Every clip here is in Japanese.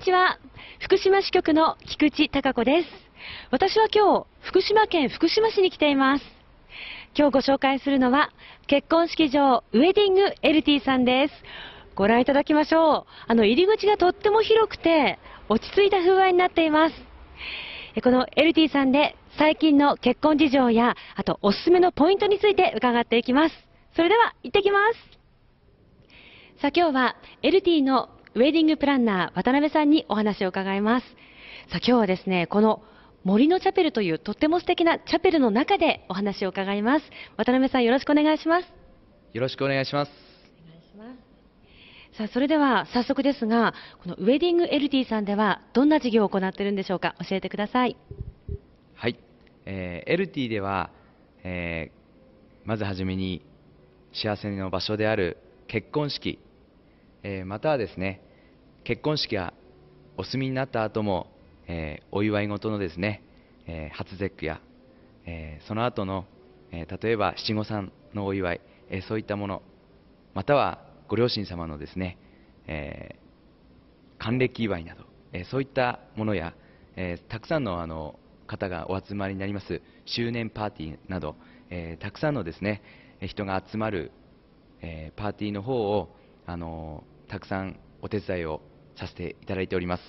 にちは。福島支局の菊池貴子です。私は今日、福島県福島市に来ています。今日ご紹介するのは、結婚式場ウェディング LT さんです。ご覧いただきましょう。あの、入り口がとっても広くて、落ち着いた風合いになっています。この LT さんで最近の結婚事情や、あとおすすめのポイントについて伺っていきます。それでは、行ってきます。さあ今日は LT のウェディングプランナー渡辺さんにお話を伺いますさあ今日はですねこの森のチャペルというとっても素敵なチャペルの中でお話を伺います渡辺さんよろしくお願いしますよろしくお願いしますさあそれでは早速ですがこのウェディング LT さんではどんな事業を行っているんでしょうか教えてくださいはい、えー、LT では、えー、まずはじめに幸せの場所である結婚式えー、またはですね結婚式やお済みになった後も、えー、お祝い事のですね、えー、初絶句や、えその後の、え例えば七五三のお祝い、えそういったものまたはご両親様のですね、え還暦祝いなど、えそういったものや、えたくさんのあの方がお集まりになります周年パーティーなど、えたくさんのですね人が集まる、えパーティーの方をあのたくさんお手伝いをさせていただいております。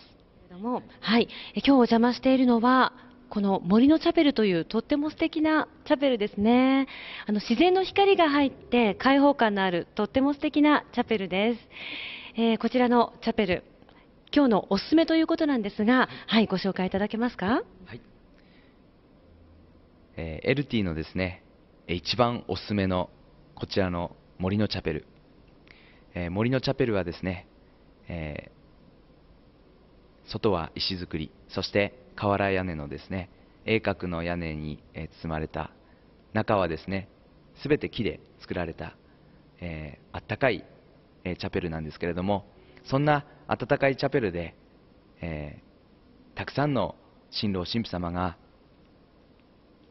はい、今日お邪魔しているのはこの森のチャペルというとっても素敵なチャペルですねあの自然の光が入って開放感のあるとっても素敵なチャペルです、えー、こちらのチャペル今日のおすすめということなんですがはいご紹介いただけますかはい、えー、エルティのですね一番おすすめのこちらの森のチャペルえー、森のチャペルはですね、えー、外は石造りそして瓦屋根のですね鋭角の屋根に、え包まれた中はですね全て木で作られた、えー、あったかい、えチャペルなんですけれどもそんな温かいチャペルで、えたくさんの新郎新婦様が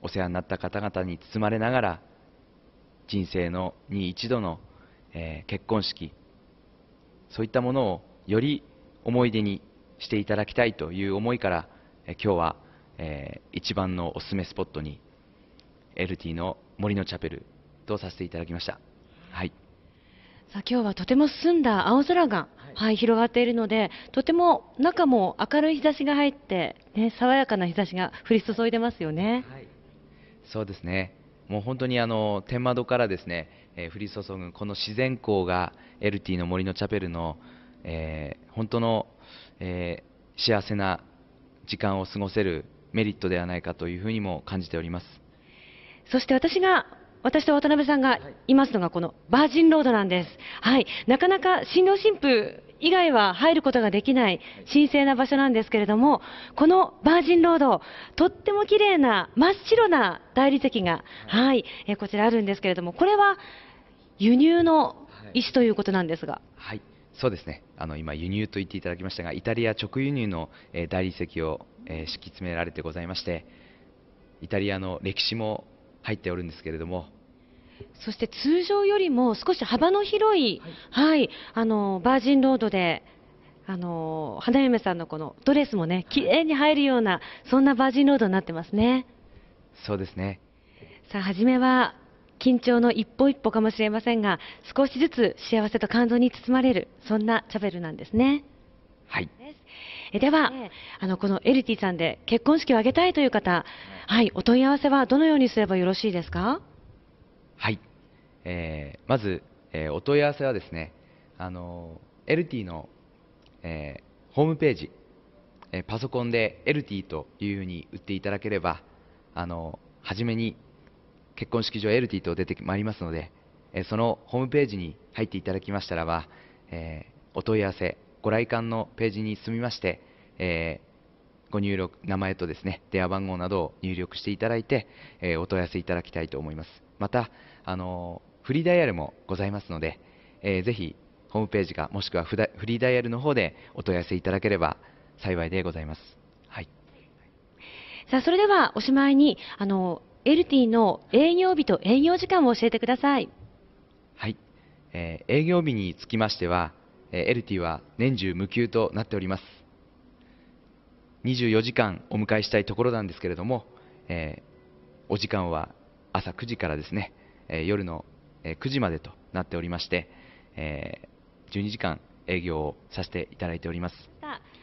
お世話になった方々に包まれながら人生のに一度のえー、結婚式そういったものをより思い出にしていただきたいという思いから、え今日は、えー、一番のおすすめスポットに LT の森のチャペルとさせていただきました。はいさあ今日はとても澄んだ青空が、はい、はい、広がっているのでとても中も明るい日差しが入って、ね、爽やかな日差しが降り注いでますよね。はい、そうですねもう本当にあの天窓からですね、えー、降り注ぐこの自然光がエルティの森のチャペルの、えー、本当の、えー、幸せな時間を過ごせるメリットではないかというふうにも感じておりますそして私が私と渡辺さんがいますのがこのバージンロードなんです、はい、なかなか新郎新婦以外は入ることができない神聖な場所なんですけれども、このバージンロード、とっても綺麗な真っ白な大理石が、はい、えこちらあるんですけれども、これは輸入の石ということなんですが。はい、はいそうですねあの今、輸入と言っていただきましたがイタリア直輸入の、えー、大理石を、えー、敷き詰められてございましてイタリアの歴史も入っておるんですけれどもそして通常よりも少し幅の広い、はい、はい、あのバージンロードで。あの花嫁さんのこのドレスもね綺麗に入るようなそんなバージンロードになってますねそうですねさあ初めは緊張の一歩一歩かもしれませんが少しずつ幸せと感動に包まれるそんなチャペルなんですねはい。えでは、あのこのエルティさんで結婚式を挙げたいという方、はい、お問い合わせはどのようにすればよろしいですか？はい、えー、まず、えー、お問い合わせはですね、あのー、LT の、えー、ホームページ、えパソコンで LT というふうに打っていただければ、あの初めに結婚式場 LT と出てまいりますので、えそのホームページに入っていただきましたらば、えお問い合わせ、ご来館のページに進みまして、えご入力、名前とですね、電話番号などを入力していただいて、えお問い合わせいただきたいと思います。またあのフリーダイヤルもございますので、えー、ぜひホームページかもしくはフリーダイヤルの方でお問い合わせいただければ幸いでございます。はい、さあそれではおしまいにあのエルティの営業日と営業時間を教えてください。はい、えー、営業日につきましては、えエルティは年中無休となっております。24時間お迎えしたいところなんですけれども、えー、お時間は朝9時からですね、え夜の9時までとなっておりまして、え12時間営業をさせていただいております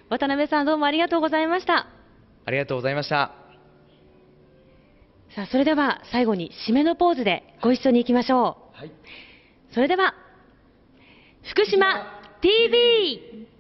渡辺さんどうもありがとうございましたありがとうございましたさあそれでは最後に締めのポーズでご一緒に行きましょう、はい、それでは福島 TV!